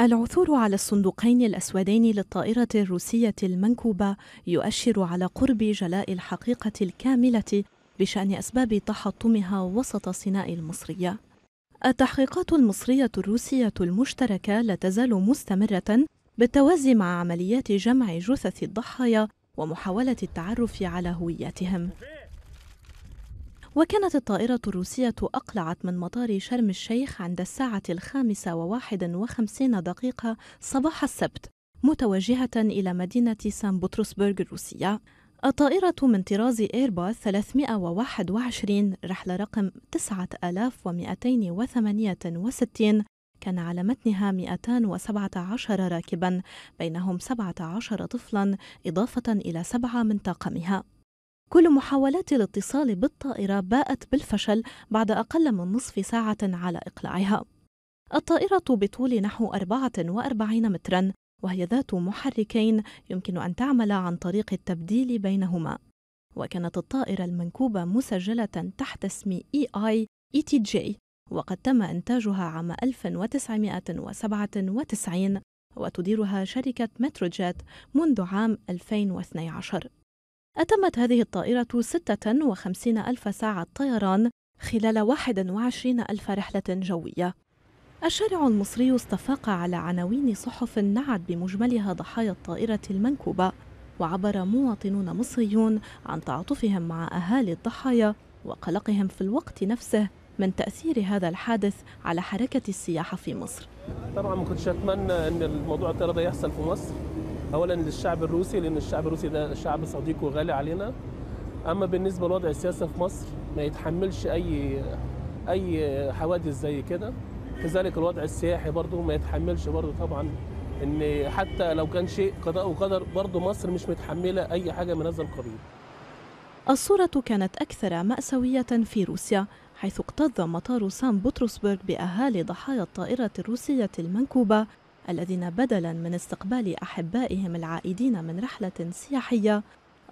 العثور على الصندوقين الأسودين للطائرة الروسية المنكوبة يؤشر على قرب جلاء الحقيقة الكاملة بشأن أسباب تحطمها وسط صناء المصرية. التحقيقات المصرية الروسية المشتركة لا تزال مستمرة بالتوازي مع عمليات جمع جثث الضحايا ومحاولة التعرف على هويتهم. وكانت الطائرة الروسية أقلعت من مطار شرم الشيخ عند الساعة الخامسة وواحد وخمسين دقيقة صباح السبت متوجهة إلى مدينة سان بطرسبرغ الروسية الطائرة من طراز إيرباص 321 رحلة رقم 9268 كان على متنها 217 راكبا بينهم 17 طفلا إضافة إلى سبعة من طاقمها كل محاولات الاتصال بالطائرة باءت بالفشل بعد أقل من نصف ساعة على إقلاعها. الطائرة بطول نحو 44 متراً، وهي ذات محركين يمكن أن تعمل عن طريق التبديل بينهما. وكانت الطائرة المنكوبة مسجلة تحت اسم اي اي اي تي جي وقد تم إنتاجها عام 1997 وتديرها شركة متروجيت منذ عام 2012 أتمت هذه الطائرة 56 ألف ساعة طيران خلال 21 ألف رحلة جوية الشارع المصري استفاق على عناوين صحف نعت بمجملها ضحايا الطائرة المنكوبة وعبر مواطنون مصريون عن تعاطفهم مع أهالي الضحايا وقلقهم في الوقت نفسه من تأثير هذا الحادث على حركة السياحة في مصر طبعا ما كنتش أتمنى أن الموضوع الطائرة ده يحصل في مصر اولا للشعب الروسي لان الشعب الروسي ده شعب صديق وغالي علينا اما بالنسبه لوضع السياسه في مصر ما يتحملش اي اي حوادث زي كده كذلك الوضع السياحي برضه ما يتحملش برضه طبعا ان حتى لو كان شيء قضاء وقدر برضه مصر مش متحمله اي حاجه من هذا القبيل الصورة كانت أكثر مأساوية في روسيا حيث اكتظ مطار سان بطرسبرغ بأهالي ضحايا الطائرة الروسية المنكوبة الذين بدلا من استقبال احبائهم العائدين من رحله سياحيه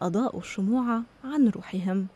اضاءوا الشموع عن روحهم